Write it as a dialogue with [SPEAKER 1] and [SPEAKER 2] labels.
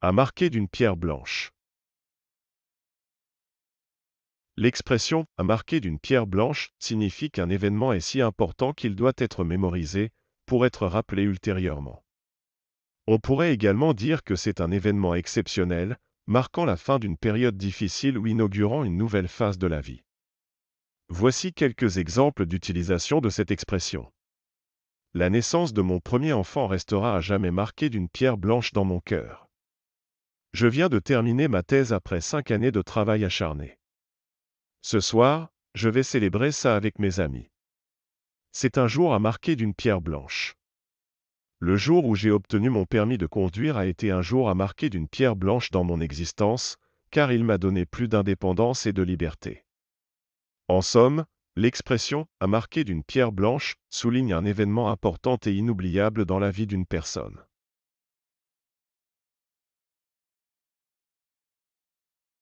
[SPEAKER 1] à marquer d'une pierre blanche. L'expression à marquer d'une pierre blanche signifie qu'un événement est si important qu'il doit être mémorisé pour être rappelé ultérieurement. On pourrait également dire que c'est un événement exceptionnel, marquant la fin d'une période difficile ou inaugurant une nouvelle phase de la vie. Voici quelques exemples d'utilisation de cette expression. La naissance de mon premier enfant restera à jamais marquée d'une pierre blanche dans mon cœur. Je viens de terminer ma thèse après cinq années de travail acharné. Ce soir, je vais célébrer ça avec mes amis. C'est un jour à marquer d'une pierre blanche. Le jour où j'ai obtenu mon permis de conduire a été un jour à marquer d'une pierre blanche dans mon existence, car il m'a donné plus d'indépendance et de liberté. En somme, l'expression à marquer d'une pierre blanche souligne un événement important et inoubliable dans la vie d'une personne.